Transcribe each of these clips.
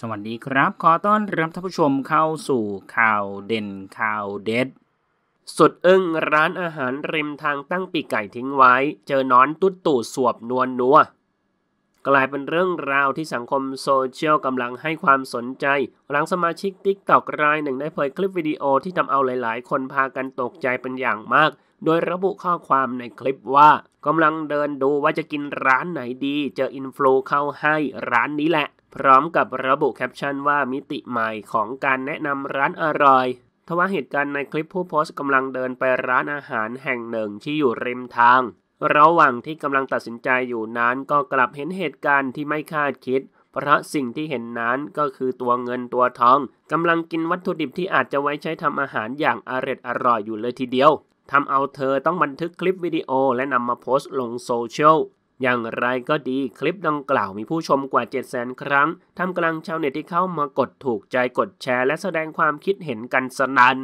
สวัสดีครับ ขอต้อนรับท่านผู้ชมเข้าสู่ข่าวเด่นข่าวเด็ด สุดอึ้งร้านอาหารริมทางตั้งปีไก่ทิ้งไว้ เจอนอนตุ๊ดตู่สวบนวลนัวกลายเป็นเรื่องราวที่สังคมโซเชียลกำลังให้ความสนใจ หลังสมาชิกติ๊กตอกรายหนึ่ง ได้เผยคลิปวิดีโอที่ทำเอาหลาย ๆ คนพากันตกใจเป็นอย่างมาก โดยระบุข้อความในคลิปว่ากำลังเดินดูว่าจะกินร้านไหนดี เจออินฟลูเข้าให้ร้านนี้แหละพร้อมกับระบุแคปชั่นว่ามิติใหม่ของการแนะนำร้านอร่อยทว่าเหตุการณ์ในคลิปผู้โพสต์กำลังเดินไปร้านอาหารแห่งหนึ่งที่อยู่ริมทาง ระหว่างที่กำลังตัดสินใจอยู่นั้น ก็กลับเห็นเหตุการณ์ที่ไม่คาดคิด เพราะสิ่งที่เห็นนั้นก็คือตัวเงินตัวทองกำลังกินวัตถุดิบที่อาจจะไว้ใช้ทำอาหารอย่างอรอยอร่อยอยู่เลยทีเดียวทำเอาเธอต้องบันทึกคลิปวิดีโอ และนำมาโพสต์ลงโซเชียลอย่างไรก็ดีคลิปดังกล่าวมีผู้ชมกว่า7 0 0 0 0 0ครั้งทำกลางชาวเน็ตที่เข้ามากดถูกใจกดแชร์และแสดงความคิดเห็นกันสนัน่น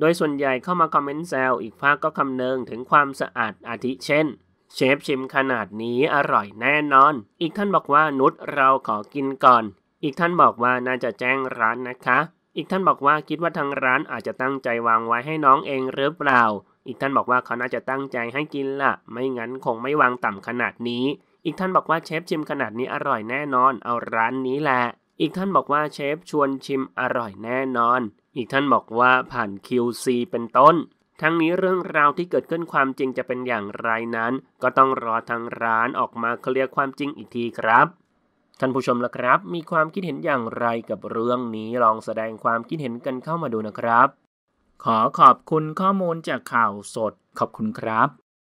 โดยส่วนใหญ่เข้ามาคอมเมนต์แซวอีกภาคก็คำเนึงถึงความสะอาดอาทิเช่น เชฟชิมขนาดนี้อร่อยแน่นอน อีกท่านบอกว่านุชเราขอกินก่อน อีกท่านบอกว่าน่าจะแจ้งร้านนะคะ อีกท่านบอกว่าคิดว่าทางร้านอาจจะตั้งใจวางไว้ให้น้องเองหรือเปล่าอีกท่านบอกว่าเขาน่าจะตั้งใจให้กินละ่ะ ไม่งั้นคงไม่วางต่ำขนาดนี้ อีกท่านบอกว่าเชฟชิมขนาดนี้อร่อยแน่นอนเอาร้านนี้แหละ อีกท่านบอกว่าเชฟชวนชิมอร่อยแน่นอน อีกท่านบอกว่าผ่าน QC เป็นต้น ทั้งนี้เรื่องราวที่เกิดขึ้นความจริงจะเป็นอย่างไรนั้น ก็ต้องรอทางร้านออกมาเคลียร์ความจริงอีกทีครับ ท่านผู้ชมล่ะครับ มีความคิดเห็นอย่างไรกับเรื่องนี้ลองแสดงความคิดเห็นกันเข้ามาดูนะครับขอขอบคุณข้อมูลจากข่าวสดขอบคุณครับ